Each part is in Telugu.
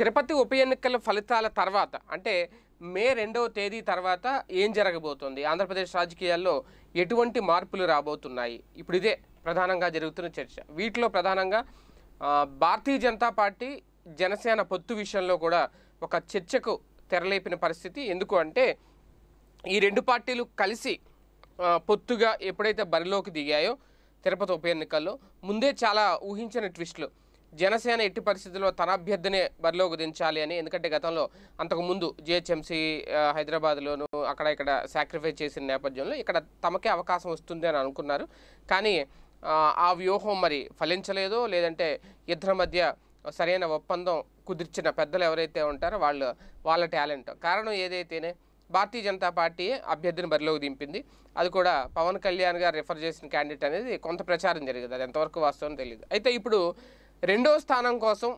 తిరుపతి ఉప ఎన్నికల ఫలితాల తర్వాత అంటే మే రెండవ తేదీ తర్వాత ఏం జరగబోతోంది ఆంధ్రప్రదేశ్ రాజకీయాల్లో ఎటువంటి మార్పులు రాబోతున్నాయి ఇప్పుడు ఇదే ప్రధానంగా జరుగుతున్న చర్చ వీటిలో ప్రధానంగా భారతీయ జనతా పార్టీ జనసేన పొత్తు విషయంలో కూడా ఒక చర్చకు తెరలేపిన పరిస్థితి ఎందుకు అంటే ఈ రెండు పార్టీలు కలిసి పొత్తుగా ఎప్పుడైతే బరిలోకి దిగాయో తిరుపతి ఉప ఎన్నికల్లో ముందే చాలా ఊహించిన ట్విస్ట్లు జనసేన ఎట్టి పరిస్థితుల్లో తన అభ్యర్థినే బరిలోకి దించాలి అని ఎందుకంటే గతంలో అంతకుముందు జిహెచ్ఎంసీ హైదరాబాద్లోను అక్కడ ఇక్కడ సాక్రిఫై చేసిన నేపథ్యంలో ఇక్కడ తమకే అవకాశం వస్తుంది అని అనుకున్నారు కానీ ఆ వ్యూహం మరి ఫలించలేదో లేదంటే ఇద్దరి మధ్య సరైన ఒప్పందం కుదిర్చిన పెద్దలు ఎవరైతే ఉంటారో వాళ్ళు వాళ్ళ టాలెంట్ కారణం ఏదైతేనే భారతీయ జనతా పార్టీ అభ్యర్థిని బరిలోకి దింపింది అది కూడా పవన్ కళ్యాణ్ గారు రిఫర్ చేసిన క్యాండిడేట్ అనేది కొంత ప్రచారం జరిగింది అది ఎంతవరకు వాస్తవం తెలియదు అయితే ఇప్పుడు రెండో స్థానం కోసం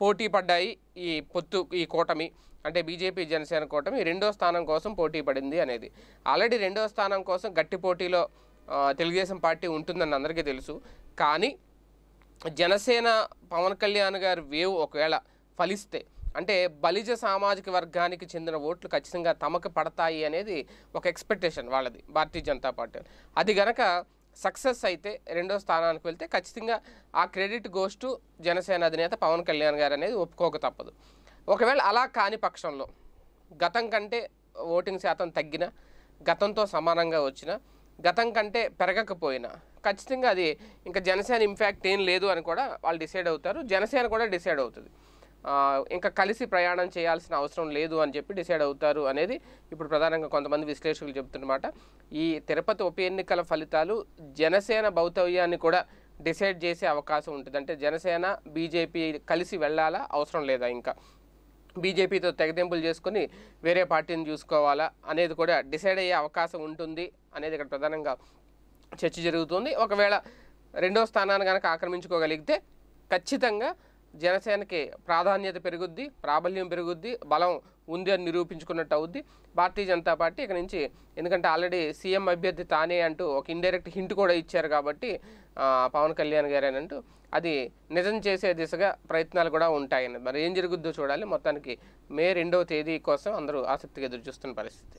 పోటీ పడ్డాయి ఈ పొత్తు ఈ కూటమి అంటే బీజేపీ జనసేన కూటమి రెండో స్థానం కోసం పోటీ పడింది అనేది ఆల్రెడీ రెండో స్థానం కోసం గట్టి పోటీలో తెలుగుదేశం పార్టీ ఉంటుందని అందరికీ తెలుసు కానీ జనసేన పవన్ కళ్యాణ్ గారి వేవ్ ఒకవేళ ఫలిస్తే అంటే బలిజ సామాజిక వర్గానికి చెందిన ఓట్లు ఖచ్చితంగా తమకు పడతాయి అనేది ఒక ఎక్స్పెక్టేషన్ వాళ్ళది భారతీయ జనతా పార్టీ అది గనక సక్సెస్ అయితే రెండో స్థానానికి వెళ్తే ఖచ్చితంగా ఆ క్రెడిట్ గోస్టు జనసేన అధినేత పవన్ కళ్యాణ్ గారు అనేది ఒప్పుకోక తప్పదు ఒకవేళ అలా కాని పక్షంలో గతం కంటే ఓటింగ్ శాతం తగ్గిన గతంతో సమానంగా వచ్చిన గతం కంటే పెరగకపోయినా ఖచ్చితంగా అది ఇంకా జనసేన ఇంపాక్ట్ ఏం లేదు అని కూడా వాళ్ళు డిసైడ్ అవుతారు జనసేన కూడా డిసైడ్ అవుతుంది ఇంకా కలిసి ప్రయాణం చేయాల్సిన అవసరం లేదు అని చెప్పి డిసైడ్ అవుతారు అనేది ఇప్పుడు ప్రధానంగా కొంతమంది విశ్లేషకులు చెబుతున్నమాట ఈ తిరుపతి ఉప ఎన్నికల ఫలితాలు జనసేన భౌతవ్యాన్ని కూడా డిసైడ్ చేసే అవకాశం ఉంటుంది అంటే జనసేన బీజేపీ కలిసి వెళ్ళాలా అవసరం లేదా ఇంకా బీజేపీతో తెగదెంపులు చేసుకుని వేరే పార్టీని చూసుకోవాలా అనేది కూడా డిసైడ్ అయ్యే అవకాశం ఉంటుంది అనేది ఇక్కడ ప్రధానంగా చర్చ జరుగుతుంది ఒకవేళ రెండో స్థానాన్ని కనుక ఆక్రమించుకోగలిగితే ఖచ్చితంగా జనసేనకి ప్రాధాన్యత పెరుగుద్ది ప్రాబల్యం పెరుగుద్ది బలం ఉంది అని నిరూపించుకున్నట్టు అవుద్ది భారతీయ జనతా పార్టీ ఇక నుంచి ఎందుకంటే ఆల్రెడీ సీఎం అభ్యర్థి తానే అంటూ ఒక ఇండైరెక్ట్ హింట్ కూడా ఇచ్చారు కాబట్టి పవన్ కళ్యాణ్ గారు అంటూ అది నిజం చేసే దిశగా ప్రయత్నాలు కూడా ఉంటాయని మరి ఏం జరుగుద్దో చూడాలి మొత్తానికి మే రెండవ తేదీ కోసం అందరూ ఆసక్తిగా ఎదురు చూస్తున్న పరిస్థితి